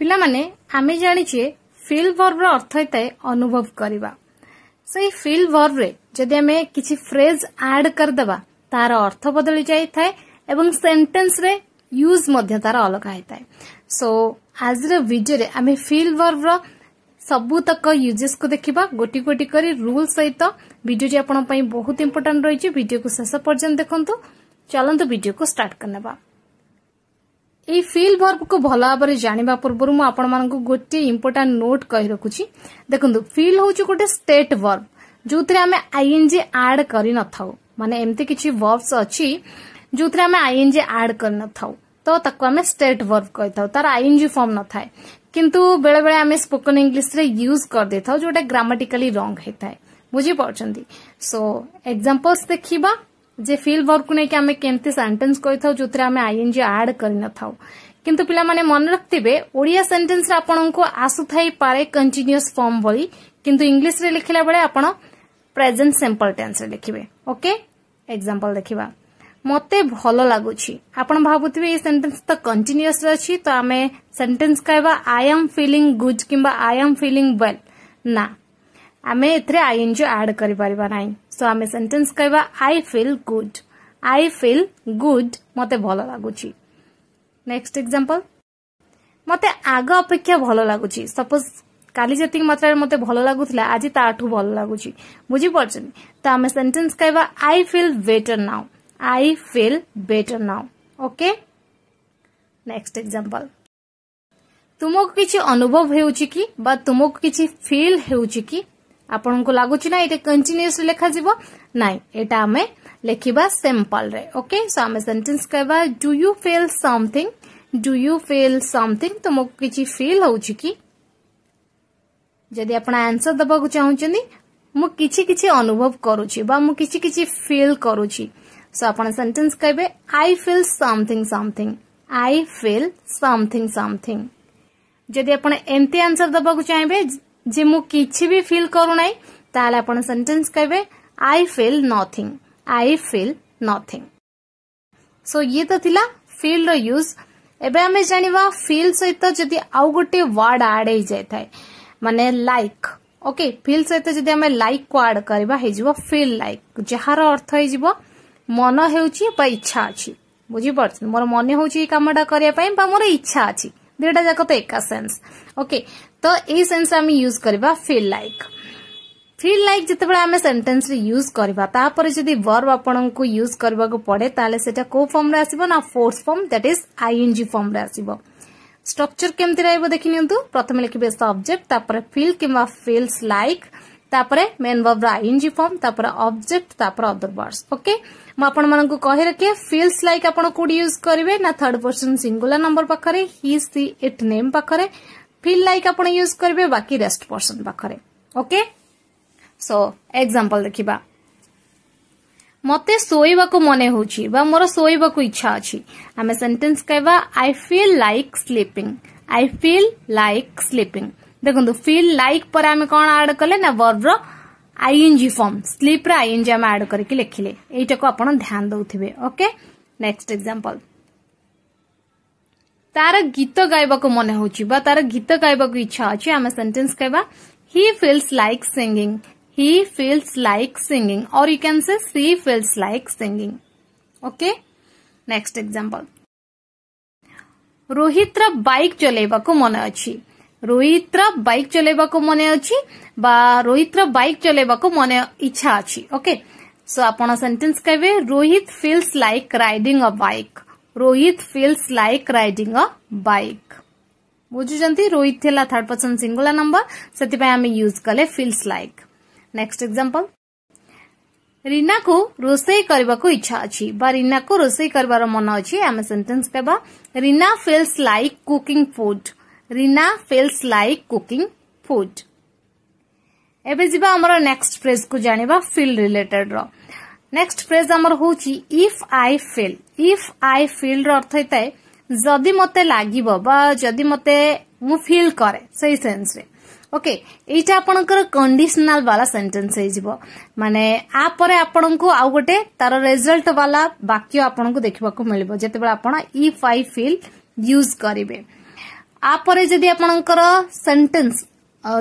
ପିଲାମାନେ ଆମେ ଜାଣିଛେ ଫିଲ୍ ଭର୍ବର ଅର୍ଥ ହେଇଥାଏ ଅନୁଭବ କରିବା ସେହି ଫିଲ୍ ଭର୍ବରେ ଯଦି ଆମେ କିଛି ଫ୍ରେଜ୍ ଆଡ୍ କରିଦେବା ତାର ଅର୍ଥ ବଦଳି ଯାଇଥାଏ ଏବଂ ସେଣ୍ଟେନ୍ସରେ ୟୁଜ୍ ମଧ୍ୟ ତାର ଅଲଗା ହେଇଥାଏ ସୋ ଆଜିର ଭିଡ଼ିଓରେ ଆମେ ଫିଲ୍ ଭର୍ବର ସବୁତକ ୟୁଜେସ୍କୁ ଦେଖିବା ଗୋଟି ଗୋଟି କରି ରୁଲ୍ ସହିତ ଭିଡ଼ିଓଟି ଆପଣଙ୍କ ପାଇଁ ବହୁତ ଇମ୍ପୋର୍ଟାଣ୍ଟ ରହିଛି ଭିଡ଼ିଓକୁ ଶେଷ ପର୍ଯ୍ୟନ୍ତ ଦେଖନ୍ତୁ ଚାଲନ୍ତୁ ଭିଡ଼ିଓକୁ ଷ୍ଟାର୍ଟ କରିନେବା এই ফিল ভর্বକୁ ଭଲ ଭାବରେ ଜାଣିବା ପୂର୍ବରୁ ମୁଁ ଆପଣମାନଙ୍କୁ ଗୋଟିଏ ଇମ୍ପୋର୍ଟାଣ୍ଟ ନୋଟ୍ କହି ରଖୁଛି ଦେଖନ୍ତୁ ଫିଲ୍ ହେଉଛି ଗୋଟେ ଷ୍ଟେଟ୍ ଭର୍ବ ଯେଉଁଥିରେ ଆମେ ଆଇଏନ୍ଜି ଆଡ୍ କରିନଥାଉ ମାନେ ଏମିତି କିଛି ଭର୍ବସ୍ ଅଛି ଯେଉଁଥିରେ ଆମେ ଆଇଏନ୍ଜି ଆଡ୍ କରିନଥାଉ ତ ତାକୁ ଆମେ ଷ୍ଟେଟ୍ ଭର୍ବ କହିଥାଉ ତାର ଆଇଏନ୍ଜି ଫର୍ମ ନଥାଏ କିନ୍ତୁ ବେଳେବେଳେ ଆମେ ସ୍ପୋକନ୍ ଇଂଲିଶରେ ୟୁଜ୍ କରିଦେଇଥାଉ ଯେଉଁଟା ଗ୍ରାମାଟିକାଲି ରଙ୍ଗ ହେଇଥାଏ ବୁଝିପାରୁଛନ୍ତି ସୋ ଏକ୍ଜାମ୍ପଲ୍ସ ଦେଖିବା जे फिल वर्ब को लेकिन आम के सेन्टेन्स कही था जो आईएन जी आड कर किंतु पे मन रखे ओडिया सेन्टेन्स आसुथाई पारे कंटिन्यूस फर्म भली किंतु इंग्लीश रे लिखला बेले आप प्रेजेन्ट सिंपल टेन्स लिखे ओके एग्जांपल देखा मत भल लगुच भावुवे ये सेन्टेन्स तो कंटिन्यूस अच्छी तो आम सेन्टेन्स कह आई एम फिलिंग गुज कि आई एम फिलिंग वेल ना आम ए आईएन जी आड करना नहीं ସୋ ଆମେ ସେଣ୍ଟେନ୍ସ କହିବା I feel good I feel good ମୋତେ ଭଲ ଲାଗୁଛି ନେକ୍ସଟ ଏକ୍ଜାମ୍ପଲ୍ ମୋତେ ଆଗ ଅପେକ୍ଷା ଭଲ ଲାଗୁଛି ସପୋଜ କାଲି ଯେତିକି ମାତ୍ରାରେ ମୋତେ ଭଲ ଲାଗୁଥିଲା ଆଜି ତାଠୁ ଭଲ ଲାଗୁଛି ବୁଝିପାରୁଛନ୍ତି ତ ଆମେ ସେଣ୍ଟେନ୍ସ କହିବା I feel better now I feel better now okay next example ତୁମକୁ କିଛି ଅନୁଭବ ହେଉଛି କି ବା ତୁମକୁ କିଛି ଫିଲ୍ ହେଉଛି କି ଆପଣଙ୍କୁ ଲାଗୁଛି ନା ଏଇଟା କଣ୍ଟିନ୍ୟୁସଲି ଲେଖାଯିବ ନାଇଁ ଏଇଟା ଆମେ ଲେଖିବା ସିମ୍ପଲରେ ଓକେ ସୋ ଆମେ ସେଣ୍ଟେନ୍ସ କହିବା do you feel something do you feel something ତୁମକୁ କିଛି ଫିଲ୍ ହେଉଛି କି ଯଦି ଆପଣ ଆନ୍ସର ଦେବାକୁ ଚାହୁଁଛନ୍ତି ମୁଁ କିଛି କିଛି ଅନୁଭବ କରୁଛି ବା ମୁଁ କିଛି କିଛି ଫିଲ୍ କରୁଛି ସୋ ଆପଣ ସେଣ୍ଟେନ୍ସ କହିବେ I feel something something I feel something something ଯଦି ଆପଣ ଏମିତି ଆନ୍ସର ଦେବାକୁ ଚାହିଁବେ जे मु किछि भी फील करू नै ताले अपन सेंटेंस कहबे I feel nothing I feel nothing so ये तो थिला फील रो यूज एबे हमें जानिबा फील सहित जदि आउ गोटे वर्ड ऐड हो जाय थाय माने लाइक ओके फिल सहित जदि हमें लाइक को ऐड करबा हे जीव फील लाइक जहार अर्थ हे जीव मन हेउची पर इच्छा अछि बुझी पड़छ मोर मन हेउची ई कामडा करिया पई पर मोर इच्छा अछि দুইটা যাক তো একা সেন্স ওকে তো এই সেন্স আমি ইউজ করিবা ফিল লাইক ফিল লাইক যেতবে আমি সেন্টেন্স ইউজ করা তাপরে যদি বর্ব আপনার ইউজ করা পড়ে তাহলে সেটা কেউ ফর্মে আসব না force form that is ING ফর্মে আসব স্ট্রকচর কেমতি রহব দেখি নিউ প্রথমে লিখবে সবজেক্ট তাপরে ফিল কিংবা ফিলস লাইক ତାପରେ ମେନ୍ ଭର୍ବର ଆଇଏନ୍ଜି ଫର୍ମ ତାପରେ ଅବଜେକ୍ଟ ତାପରେ ଅଦର ଭର୍ସ ଓକେ ମୁଁ ଆପଣମାନଙ୍କୁ କହି ରଖେ ଫିଲ୍ସ ଲାଇକ୍ ଆପଣ କୋଉଠି ୟୁଜ୍ କରିବେ ନା ଥର୍ଡ ପର୍ସନ ସିଙ୍ଗୁଲାର ନମ୍ବର ପାଖରେ ହି ସି ଇଟ୍ ନେମ୍ ପାଖରେ ଫିଲ୍ ଲାଇକ୍ ଆପଣ ୟୁଜ୍ କରିବେ ବାକି ରେଷ୍ଟ ପର୍ସନ ପାଖରେ ଓକେ ସୋ ଏକ୍ଜାମ୍ପଲ ଦେଖିବା ମୋତେ ଶୋଇବାକୁ ମନେ ହେଉଛି ବା ମୋର ଶୋଇବାକୁ ଇଚ୍ଛା ଅଛି ଆମେ ସେଣ୍ଟେନ୍ସ କହିବା I feel like sleeping I feel like sleeping देखो फिल लाइक पर आम कौन आड कले ना वर्ब र आईएनजी फॉर्म स्लीप रे आईएनजी आम आड करके लिखिले एटा को आपन ध्यान दउथिबे ओके नेक्स्ट एग्जांपल तार गीत गायबा को मन होउची बा तार गीत गायबा को इच्छा अछि आमे सेंटेंस कहबा he feels like singing he feels like singing और you can say she feels like singing okay next example Rohit रा बाइक चलेबा को मन अछि रोहित बैक चलने मन अच्छी रोहित बैक चलने मन इच्छा अच्छी ओके सो आपण सेन्टेन्स कह Rohit feels like riding a bike Rohit feels like riding a bike बुझुच्च रोहित थी थर्ड पर्सन सिंगुला नंबर से यूज कले feels like next example Reena को रोसे करने को इच्छा अच्छी रीना को रोसे कर मन अच्छे सेन्टेन्स कह Reena feels like cooking food Reena feels like cooking food ଏବେ ଯିବା ଆମର ନେକ୍ସଟ ଫ୍ରେଜ୍କୁ ଜାଣିବା ଫିଲ୍ ରିଲେଟେଡ୍ର ନେକ୍ସଟ ଫ୍ରେଜ୍ ଆମର ହେଉଛି if I feel if I ଫିଲ୍ର ଅର୍ଥ ହେଇଥାଏ ଯଦି ମୋତେ ଲାଗିବ ବା ଯଦି ମୋତେ ମୁଁ ଫିଲ୍ କରେ ସେଇ ସେନ୍ସରେ ଓକେ ଏଇଟା ଆପଣଙ୍କର କଣ୍ଡିସନାଲ ବାଲା ସେଣ୍ଟେନ୍ସ ହେଇଯିବ ମାନେ ଆ ପରେ ଆପଣଙ୍କୁ ଆଉ ଗୋଟେ ତାର ରେଜଲ୍ଟ ବାଲା ବାକ୍ୟ ଆପଣଙ୍କୁ ଦେଖିବାକୁ ମିଳିବ ଯେତେବେଳେ ଆପଣ ଇଫ୍ ଆଇ ଫିଲ୍ ୟୁଜ୍ କରିବେ आपरे जदि आपणकर सेंटेंस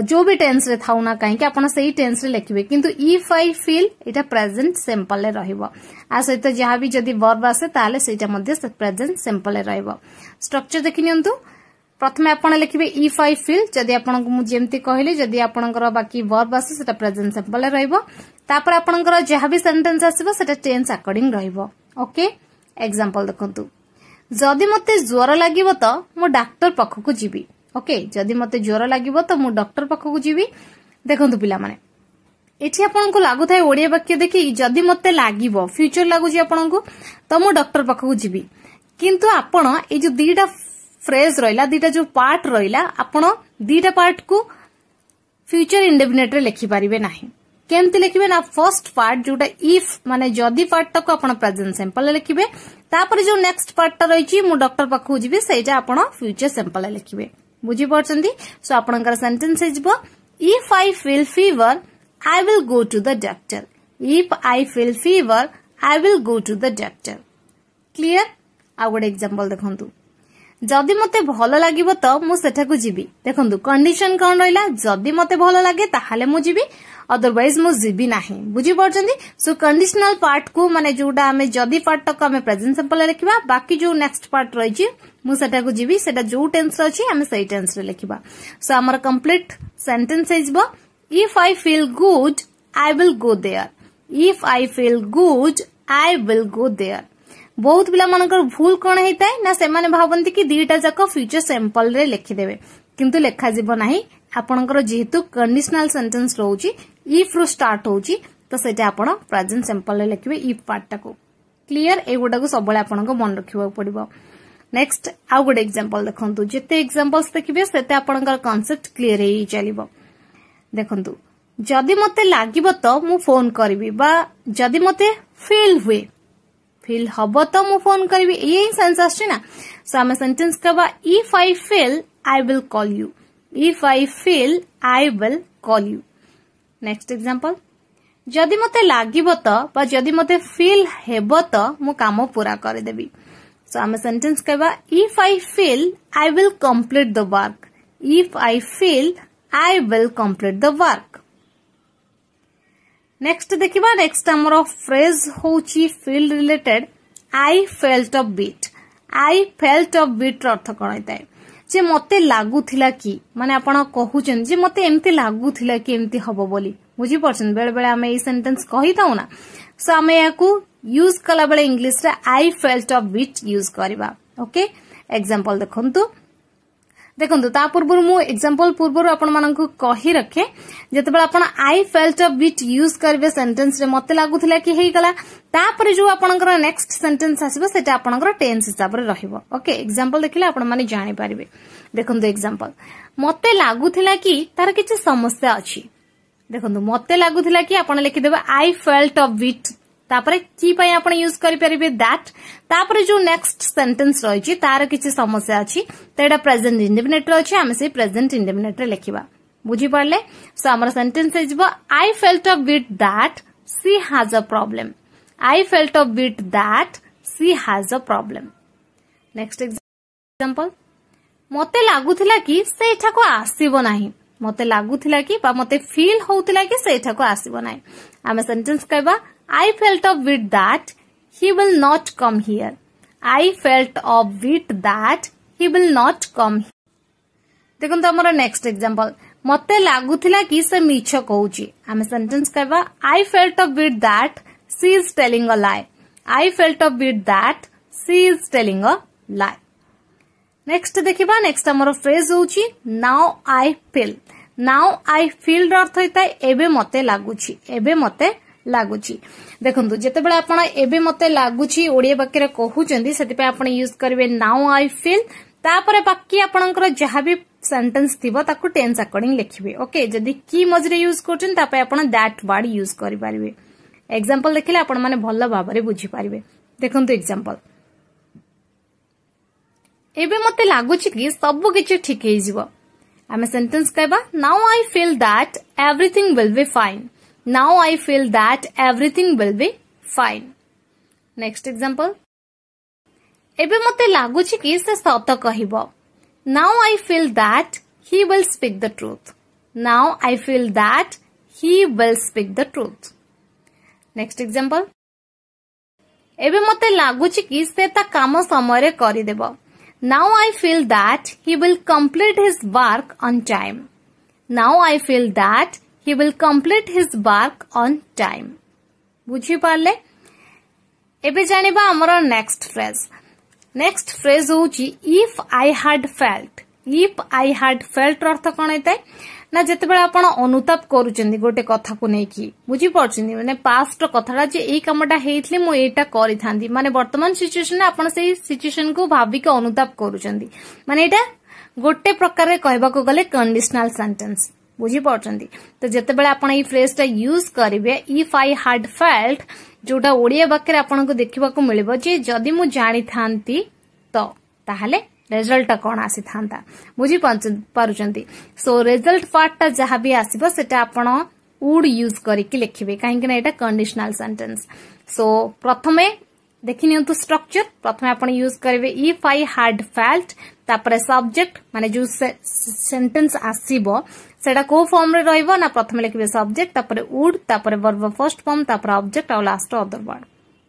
जो भी टेन्स रे ना काहेकि टेन्स रे लिखिबे इफ आई फील एटा प्रेजेंट सिंपल रे रहिबो आ भी वर्ब आसे ताले सेटा मध्ये सिंपल रे रहिबो स्ट्रक्चर देखि नियंतु इफ आई फील जदि आपणको मु बाकी वर्ब आसे सेटा प्रेजेंट सिंपल रे भी सेंटेंस आसीबो टेन्स अकॉर्डिंग रहिबो ओके एग्जांपल ଯଦି ମୋତେ ଜ୍ୱର ଲାଗିବ ତ ମୁଁ ଡାକ୍ତର ପାଖକୁ ଯିବି ଓକେ ଯଦି ମୋତେ ଜ୍ୱର ଲାଗିବ ତ ମୁଁ ଡକ୍ଟର ପାଖକୁ ଯିବି ଦେଖନ୍ତୁ ପିଲାମାନେ ଏଠି ଆପଣଙ୍କୁ ଲାଗୁଥାଏ ଓଡ଼ିଆ ବାକ୍ୟ ଦେଖିକି ଯଦି ମୋତେ ଲାଗିବ ଫ୍ୟୁଚର ଲାଗୁଛି ଆପଣଙ୍କୁ ତ ମୁଁ ଡକ୍ଟର ପାଖକୁ ଯିବି କିନ୍ତୁ ଆପଣ ଏଇ ଯୋଉ ଦିଟା ଫ୍ରେଜ୍ ରହିଲା ଦିଟା ଯୋଉ ପାର୍ଟ ରହିଲା ଆପଣ ଦିଟା ପାର୍ଟକୁ ଫ୍ୟୁଚର ଇଣ୍ଡେଫିନେଟ୍ରେ ଲେଖିପାରିବେ ନାହିଁ কেমতি লিখবে না ফার্স্ট পার্ট যেটা ইফ মানে যদি পার্টটাকে আপনার প্রেজেন্ট সিম্পল লিখবে তাপরে যে নেক্সট পার্টটা রয়েছে মু ডক্টর পাখু যাবি সেইটা আপনার ফিউচর সিম্পল লিখবে বুঝিপারছেন সো আপনার সেন্টেন্স হয়ে if I feel fever I will go to the doctor if I feel fever I will go to the doctor clear ଆଉ ଗୋଟେ ଏକ୍ଜାମ୍ପଲ୍ ଦେଖନ୍ତୁ ଯଦି ମତେ ଭଲ ଲାଗିବ ତ ମୁଁ ସେଠାକୁ ଯିବି ଦେଖନ୍ତୁ କଣ୍ଡିସନ କ'ଣ ରହିଲା ଯଦି ମତେ ଭଲ ଲାଗେ ତାହେଲେ ମୁଁ ଯିବି अदरवैज मु जीवी ना बुझीपड़ सो कंडीशनल पार्ट को मानते जो जदि पार्ट टक प्रेजेन्ट सिंपल लिखा बाकी जो नेक्ट पार्ट रही जी जो टेन्स अच्छी से टेन्स लिखा सो आम complete sentence if I feel good I will go there if I feel good I will go there बहुत पिला मान भूल कौन है ना से भावती कि दिटा जाक फ्यूचर सैंपल लिखीदे कि लिखा जीवना ଆପଣଙ୍କର ଯେହେତୁ କଣ୍ଡିସନାଲ ସେଣ୍ଟେନ୍ସ ରହୁଛି ଇଫ୍ ରୁ ଷ୍ଟାର୍ଟ ହଉଛି ତ ସେଇଟା ଆପଣ ପ୍ରେଜେଣ୍ଟ ସିମ୍ପଲରେ ଲେଖିବେ ଇଫ୍ ପାର୍ଟଟାକୁ କ୍ଲିଅର ଏଗୁଡାକୁ ସବୁବେଳେ ଆପଣଙ୍କୁ ମନେ ରଖିବାକୁ ପଡିବ ନେକ୍ସଟ ଆଉ ଗୋଟେ ଏକ୍ଜାମ୍ପଲ ଦେଖନ୍ତୁ ଯେତେ ଏକ୍ଜାମ୍ପଲ୍ସ ଦେଖିବେ ସେତେ ଆପଣଙ୍କର କନସେପ୍ଟ କ୍ଲିଅର ହେଇ ଚାଲିବ ଦେଖନ୍ତୁ ଯଦି ମୋତେ ଲାଗିବ ତ ମୁଁ ଫୋନ କରିବି ବା ଯଦି ମୋତେ ଫିଲ୍ ହୁଏ ଫିଲ୍ ହବ ତ ମୁଁ ଫୋନ କରିବି ଏଇ ହିଁ ସେନ୍ସ ଆସୁଛି ନା ସୋ ଆମେ ସେଣ୍ଟେନ୍ସ କହିବା if I feel I will call you if I feel I will call you next example ଯଦି ମୋତେ ଲାଗିବ ତ ବା ଯଦି ମୋତେ ଫିଲ୍ ହେବ ତ ମୁଁ କାମ ପୁରା କରିଦେବି ସୋ ଆମେ ସେଣ୍ଟେନ୍ସ କହିବା if I feel I will complete the work if I feel I will complete the work next ଦେଖିବା ନେକ୍ସଟ ଆମର ଫ୍ରେଜ୍ ହେଉଛି felt related I felt off bit I felt off ବିଟ୍ର ଅର୍ଥ କ'ଣ ହେଇଥାଏ ଯେ ମୋତେ ଲାଗୁଥିଲା କି ମାନେ ଆପଣ କହୁଛନ୍ତି ଯେ ମୋତେ ଏମିତି ଲାଗୁଥିଲା କି ଏମିତି ହବ ବୋଲି ବୁଝିପାରୁଛନ୍ତି ବେଳେବେଳେ ଆମେ ଏଇ ସେଣ୍ଟେନ୍ସ କହିଥାଉ ନା ସୋ ଆମେ ଏହାକୁ ୟୁଜ୍ କଲାବେଳେ ଇଂଲିଶରେ I felt off bit use କରିବା ଓକେ ଏକ୍ଜାମ୍ପଲ୍ ଦେଖନ୍ତୁ ଦେଖନ୍ତୁ ତା ପୂର୍ବରୁ ମୁଁ ଏକ୍ଜାମ୍ପଲ୍ ପୂର୍ବରୁ ଆପଣମାନଙ୍କୁ କହି ରଖେ ଯେତେବେଳେ ଆପଣ ଆଇ ଫେଲ୍ଟ ବିଟ୍ ୟୁଜ୍ କରିବେ ସେଣ୍ଟେନ୍ସରେ ମତେ ଲାଗୁଥିଲା କି ହେଇଗଲା ତାପରେ ଯୋଉ ଆପଣଙ୍କର ନେକ୍ସଟ ସେଣ୍ଟେନ୍ସ ଆସିବ ସେଟା ଆପଣଙ୍କର ଟେନ୍ସ ହିସାବରେ ରହିବ ଓକେ ଏକ୍ଜାମ୍ପଲ୍ ଦେଖିଲେ ଆପଣମାନେ ଜାଣିପାରିବେ ଦେଖନ୍ତୁ ଏକ୍ଜାମ୍ପଲ୍ ମତେ ଲାଗୁଥିଲା କି ତାର କିଛି ସମସ୍ୟା ଅଛି ଦେଖନ୍ତୁ ମତେ ଲାଗୁଥିଲା କି ଆପଣ ଲେଖିଦେବେ ଆଇ ଫେଲ୍ଟ ଅଫ୍ ବିଟ୍ ତାପରେ କି ପାଇଁ ଆପଣ ୟୁଜ୍ କରିପାରିବେ ଦ୍ୟାଟ୍ ତାପରେ ଯୋଉ ନେକ୍ସଟ ସେଣ୍ଟେନ୍ସ ରହିଛି ତାର କିଛି ସମସ୍ୟା ଅଛି ତ ଏଇଟା ପ୍ରେଜେଣ୍ଟ ଇଣ୍ଡିମିନେଟର ଅଛି ଆମେ ସେଇ ପ୍ରେଜେଣ୍ଟ ଇଣ୍ଡିମିନେଟରେ ଲେଖିବା ବୁଝିପାରିଲେ ସୋ ଆମର ସେଣ୍ଟେନ୍ସ ହେଇଯିବ I felt off bit that she has a problem I felt off bit that she has a problem next example ମୋତେ ଲାଗୁଥିଲା କି ସେ ଏଠାକୁ ଆସିବ ନାହିଁ ମୋତେ ଲାଗୁଥିଲା କି ବା ମୋତେ ଫିଲ୍ ହଉଥିଲା କି ସେ ଏଠାକୁ ଆସିବ ନାହିଁ ଆମେ ସେଣ୍ଟେନ୍ସ କହିବା I felt up with that he will not come here. I felt up with that he will not come here. ଦେଖନ୍ତୁ ଆମର ନେକ୍ସଟ ଏକ୍ଜାମ୍ପଲ ମତେ ଲାଗୁଥିଲା କି ସେ ମିଛ କହୁଛି ଆମେ ସେଣ୍ଟେନ୍ସ କହିବା I felt off with that she is telling a lie I felt off with that she is telling a lie next ଦେଖିବା ନେକ୍ସଟ ଆମର ଫ୍ରେଜ୍ ହେଉଛି now I feel now I ଫିଲ୍ର ଅର୍ଥ ହେଇଥାଏ ଏବେ ମତେ ଲାଗୁଛି ଏବେ ମତେ ଲାଗୁଛି ଦେଖନ୍ତୁ ଯେତେବେଳେ ଆପଣ ଏବେ ମତେ ଲାଗୁଛି ଓଡ଼ିଆ ବାକ୍ୟରେ କହୁଛନ୍ତି ସେଥିପାଇଁ ଆପଣ ୟୁଜ୍ କରିବେ ନାଓ ଆଇ ଫିଲ୍ ତାପରେ ବାକି ଆପଣଙ୍କର ଯାହା ବି ସେଣ୍ଟେନ୍ସ ଥିବ ତାକୁ ଟେନ୍ସ ଆକର୍ଡିଂ ଲେଖିବେ ଓକେ ଯଦି କି ମଝିରେ ୟୁଜ୍ କରୁଛନ୍ତି ତା ପାଇଁ ଆପଣ ଦ୍ୟାଟ୍ ୱାର୍ଡ ୟୁଜ୍ କରିପାରିବେ ଏକ୍ଜାମ୍ପଲ୍ ଦେଖିଲେ ଆପଣମାନେ ଭଲ ଭାବରେ ବୁଝିପାରିବେ ଦେଖନ୍ତୁ ଏକ୍ଜାମ୍ପଲ୍ ଏବେ ମୋତେ ଲାଗୁଛି କି ସବୁ କିଛି ଠିକ୍ ହେଇଯିବ ଆମେ ସେଣ୍ଟେନ୍ସ କହିବା now I feel that everything will be fine Now I feel that everything will be fine. Next example. ଏବେ ମୋତେ ଲାଗୁଛି କି ସେ ସତ କହିବ now I feel that he will speak the truth now I feel that he will speak the truth next example ଏବେ ମୋତେ ଲାଗୁଛି କି ସେ ତା କାମ ସମୟରେ କରିଦେବ now I feel that he will complete his work on time now I feel that he will complete his work on time ବୁଝିପାରିଲେ ଏବେ ଜାଣିବା ଆମର ନେକ୍ସଟ ଫ୍ରେଜ୍ ନେକ୍ସଟ ଫ୍ରେଜ୍ ହେଉଛି if I had felt if I hard ଫେଲ୍ଟର ଅର୍ଥ କ'ଣ ହେଇଥାଏ ନା ଯେତେବେଳେ ଆପଣ ଅନୁତାପ କରୁଛନ୍ତି ଗୋଟେ କଥାକୁ ନେଇକି ବୁଝିପାରୁଛନ୍ତି ମାନେ ପାଷ୍ଟର କଥାଟା ଯେ ଏଇ କାମଟା ହେଇଥିଲେ ମୁଁ ଏଇଟା କରିଥାନ୍ତି ମାନେ ବର୍ତ୍ତମାନ ସିଚୁଏସନରେ ଆପଣ ସେଇ ସିଚୁଏସନକୁ ଭାବିକି ଅନୁତାପ କରୁଛନ୍ତି ମାନେ ଏଇଟା ଗୋଟେ ପ୍ରକାରରେ କହିବାକୁ ଗଲେ କଣ୍ଡିସନାଲ ସେଣ୍ଟେନ୍ସ बुझी बुझीपड़ी तो जिते बी फ्रेज टा यूज करेंगे इफ आई हार्ड फेल्ट जोटा ओडिया वाक्य देखा मिले जदि मुझे जाणी था तो रेजल्ट कौन आसी था बुझीपार्ट सो रेजल्ट पार्टा जहां भी आसान उड यूज करेखे कहीं कंडीशनाल सेन्टेन्स सो प्रथम देखी स्ट्रक्चर प्रथम यूज करेंगे if I had felt subject मान जो सेन्टेन्स आसब সেটা কেউ ফর্মরে রহব না প্রথমে লিখবে সবজেক্ট তাপরে উড তাপরে বর্ব ফার্স্ট ফর্ম তাপরে অবজেক্ট আর লাস্ট অদর ওয়ার্ড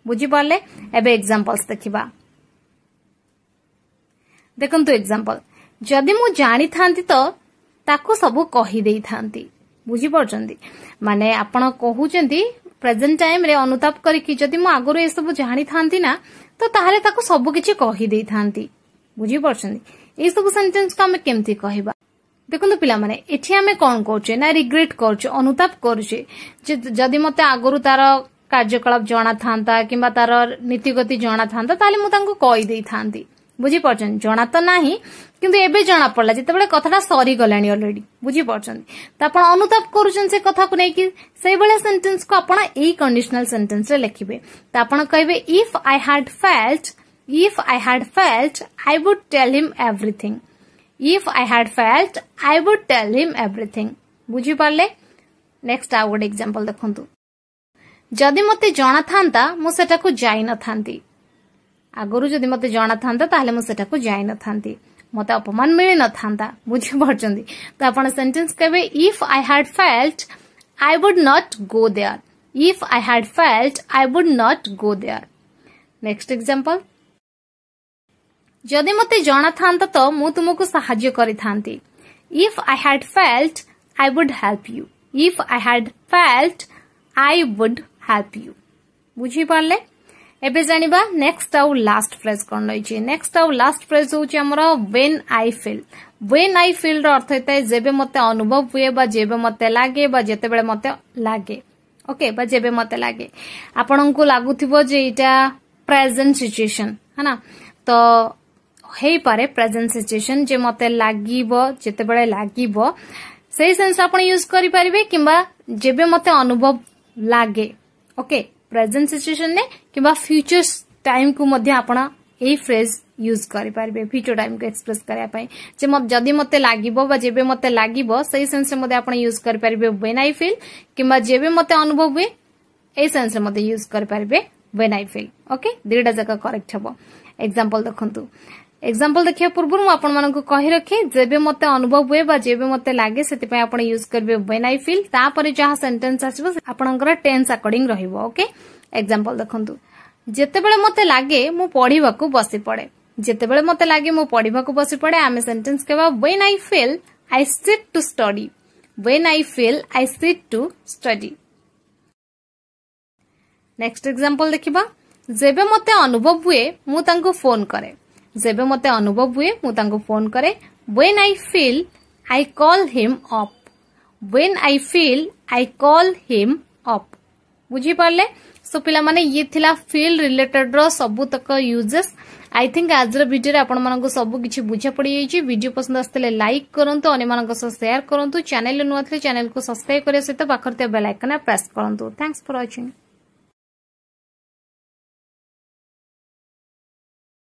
বুঝিপারে এবে এক্সাম্পলস দেখিবা ଦେଖନ୍ତୁ ଏକ୍ଜାମ୍ପଲ୍ ଯଦି ମୁଁ ଜାଣିଥାନ୍ତି ତ ତାକୁ ସବୁ କହିଦେଇଥାନ୍ତି ବୁଝିପାରୁଛନ୍ତି ମାନେ ଆପଣ କହୁଛନ୍ତି ପ୍ରେଜେଣ୍ଟ ଟାଇମ୍ରେ ଅନୁତାପ କରିକି ଯଦି ମୁଁ ଆଗରୁ ଏସବୁ ଜାଣିଥାନ୍ତି ନା ତ ତାହେଲେ ତାକୁ ସବୁ କିଛି କହିଦେଇଥାନ୍ତି ବୁଝିପାରୁଛନ୍ତି ଏସବୁ ସେଣ୍ଟେନ୍ସକୁ ଆମେ କେମିତି କହିବା ଦେଖନ୍ତୁ ପିଲାମାନେ ଏଠି ଆମେ କ'ଣ କରୁଛେ ନା ରିଗ୍ରେଟ୍ କରୁଛେ ଅନୁତାପ କରୁଛେ ଯେ ଯଦି ମୋତେ ଆଗରୁ ତାର କାର୍ଯ୍ୟକଳାପ ଜଣାଥାନ୍ତା କିମ୍ବା ତାର ନୀତିଗତି ଜଣାଥାନ୍ତା ତାହେଲେ ମୁଁ ତାଙ୍କୁ କହିଦେଇଥାନ୍ତି ବୁଝିପାରୁଛନ୍ତି ଜଣା ତ ନାହିଁ କିନ୍ତୁ ଏବେ ଜଣାପଡ଼ିଲା ଯେତେବେଳେ କଥାଟା ସରିଗଲାଣି ଅଲରେଡି ବୁଝିପାରୁଛନ୍ତି ତ ଆପଣ ଅନୁତାପ କରୁଛନ୍ତି ସେ କଥାକୁ ନେଇକି ସେଇଭଳିଆ ସେଣ୍ଟେନ୍ସକୁ ଆପଣ ଏଇ କଣ୍ଡିସନାଲ ସେଣ୍ଟେନ୍ସରେ ଲେଖିବେ ତ ଆପଣ କହିବେ if I had felt if I had felt I would tell him everything if I had felt I would tell him everything ବୁଝିପାରିଲେ ନେକ୍ସଟ ଆଉ ଗୋଟେ ଏକ୍ଜାମ୍ପଲ ଦେଖନ୍ତୁ ଯଦି ମୋତେ ଜଣାଥାନ୍ତା ମୁଁ ସେଟାକୁ ଯାଇନଥାନ୍ତି ଆଗରୁ ଯଦି ମୋତେ ଜଣାଥାନ୍ତା ତାହେଲେ ମୁଁ ସେଟାକୁ ଯାଇନଥାନ୍ତି ମୋତେ ଅପମାନ ମିଳିନଥାନ୍ତା ବୁଝିପାରୁଛନ୍ତି ତ ଆପଣ ସେଣ୍ଟେନ୍ସ କହିବେ if I had felt I would not go there if I had felt I would not go there next example ଯଦି ମୋତେ ଜଣାଥାନ୍ତା ତ ମୁଁ ତୁମକୁ ସାହାଯ୍ୟ କରିଥାନ୍ତି if I had felt I would help you if I had felt I would help you ବୁଝିପାରିଲେ ଏବେ ଜାଣିବା ନେକ୍ସଟ ଆଉ ଲାଷ୍ଟ ଫ୍ରେଜ୍ କ'ଣ ରହିଛି ନେକ୍ସଟ ଆଉ ଲାଷ୍ଟ ଫ୍ରେଜ୍ ହେଉଛି ଆମର when I feel when I ଫିଲ୍ର ଅର୍ଥ ହେଇଥାଏ ଯେବେ ମୋତେ ଅନୁଭବ ହୁଏ ବା ଯେବେ ମୋତେ ଲାଗେ ବା ଯେତେବେଳେ ମୋତେ ଲାଗେ ଓକେ ବା ଯେବେ ମୋତେ ଲାଗେ ଆପଣଙ୍କୁ ଲାଗୁଥିବ ଯେ ଏଇଟା ପ୍ରେଜେଣ୍ଟ ସିଚୁଏସନ୍ ହେ ନା ତ ହେଇପାରେ ପ୍ରେଜେଣ୍ଟ ସିଚୁଏସନ୍ ଯେ ମୋତେ ଲାଗିବ ଯେତେବେଳେ ଲାଗିବ ସେଇ ସେନ୍ସ ଆପଣ ୟୁଜ୍ କରିପାରିବେ କିମ୍ବା ଯେବେ ମୋତେ ଅନୁଭବ ଲାଗେ ଓକେ ପ୍ରେଜେଣ୍ଟ ସିଚୁଏସନ୍ରେ କିମ୍ବା ଫ୍ୟୁଚର ଟାଇମ୍କୁ ମଧ୍ୟ ଆପଣ ଏଇ ଫ୍ରେଜ୍ ୟୁଜ୍ କରିପାରିବେ ଫ୍ୟୁଚର ଟାଇମ୍କୁ ଏକ୍ସପ୍ରେସ୍ କରିବା ପାଇଁ ଯେ ଯଦି ମୋତେ ଲାଗିବ ବା ଯେବେ ମୋତେ ଲାଗିବ ସେଇ ସେନ୍ସରେ ମଧ୍ୟ ଆପଣ ୟୁଜ୍ କରିପାରିବେ ୱେନ୍ ଆଇ ଫିଲ୍ କିମ୍ବା ଯେବେ ମୋତେ ଅନୁଭବ ହୁଏ ଏଇ ସେନ୍ସରେ ମଧ୍ୟ ୟୁଜ୍ କରିପାରିବେ ୱେନ୍ ଆଇ ଫିଲ୍ ଓକେ ଦୁଇଟା ଯାକ କରେକ୍ଟ ହେବ ଏକ୍ଜାମ୍ପଲ୍ ଦେଖନ୍ତୁ ଏକ୍ଜାମ୍ପଲ୍ ଦେଖିବା ପୂର୍ବରୁ ମୁଁ ଆପଣମାନଙ୍କୁ କହି ରଖେ ଯେବେ ମୋତେ ଅନୁଭବ ହୁଏ ବା ଯେବେ ମୋତେ ଲାଗେ ସେଥିପାଇଁ ଆପଣ ୟୁଜ୍ କରିବେ ୱେନ୍ ଆଇ ଫିଲ୍ ତାପରେ ଯାହା ସେଣ୍ଟେନ୍ସ ଆସିବ ଆପଣଙ୍କର ଟେନ୍ସ ଆକର୍ଡିଂ ରହିବ ଓକେ ଏକ୍ଜାମ୍ପଲ୍ ଦେଖନ୍ତୁ ଯେତେବେଳେ ମୋତେ ଲାଗେ ମୁଁ ପଢିବାକୁ ବସି ପଡ଼େ ଯେତେବେଳେ ମୋତେ ଲାଗେ ମୁଁ ପଢିବାକୁ ବସି ପଡ଼େ ଆମେ ସେଣ୍ଟେନ୍ସ କହିବା when I feel I sit to study when I feel I sit to study next example ଦେଖିବା ଯେବେ ମୋତେ ଅନୁଭବ ହୁଏ ମୁଁ ତାଙ୍କୁ ଫୋନ୍ କରେ ଯେବେ ମୋତେ ଅନୁଭବ ହୁଏ ମୁଁ ତାଙ୍କୁ ଫୋନ୍ କରେ when I feel I call him up when I feel I call him up ବୁଝିପାରିଲେ ସୋ ପିଲାମାନେ ଇଏ ଥିଲା ଫିଲ୍ ରିଲେଟେଡ୍ର ସବୁତକ ୟୁଜେସ୍ ଆଇ ଥିଙ୍କ୍ ଆଜିର ଭିଡ଼ିଓରେ ଆପଣମାନଙ୍କୁ ସବୁ କିଛି ବୁଝା ପଡ଼ିଯାଇଛି ଭିଡ଼ିଓ ପସନ୍ଦ ଆସିଥିଲେ ଲାଇକ୍ କରନ୍ତୁ ଅନ୍ୟମାନଙ୍କ ସହ ସେୟାର କରନ୍ତୁ ଚ୍ୟାନେଲ୍ ନୂଆ ଥିଲେ ଚ୍ୟାନେଲ୍କୁ ସବସ୍କ୍ରାଇବ୍ କରିବା ସହିତ ପାଖରେ ଥିବା ବେଲ୍ ଆଇକନ୍ରେ ପ୍ରେସ୍ କରନ୍ତୁ ଥ୍ୟାଙ୍କ୍ସ ଫର୍ ୱାଚିଙ୍ଗ୍